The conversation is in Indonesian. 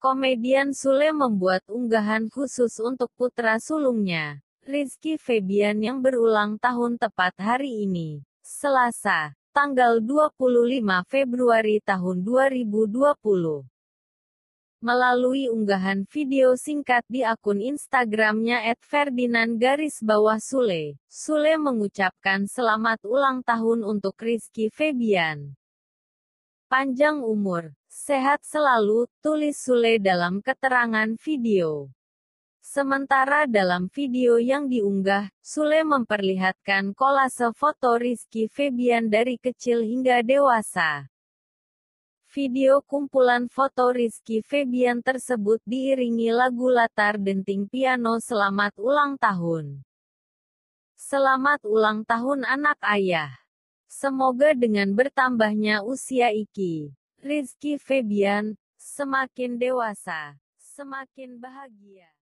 Komedian Sule membuat unggahan khusus untuk putra sulungnya, Rizky Febian yang berulang tahun tepat hari ini, Selasa, tanggal 25 Februari tahun 2020. Melalui unggahan video singkat di akun Instagramnya Sule, Sule mengucapkan selamat ulang tahun untuk Rizky Febian. Panjang umur, Sehat selalu, tulis Sule dalam keterangan video. Sementara dalam video yang diunggah, Sule memperlihatkan kolase foto Rizky Febian dari kecil hingga dewasa. Video kumpulan foto Rizky Febian tersebut diiringi lagu latar denting piano Selamat Ulang Tahun. Selamat ulang tahun anak ayah. Semoga dengan bertambahnya usia Iki Rizky Febian, semakin dewasa, semakin bahagia.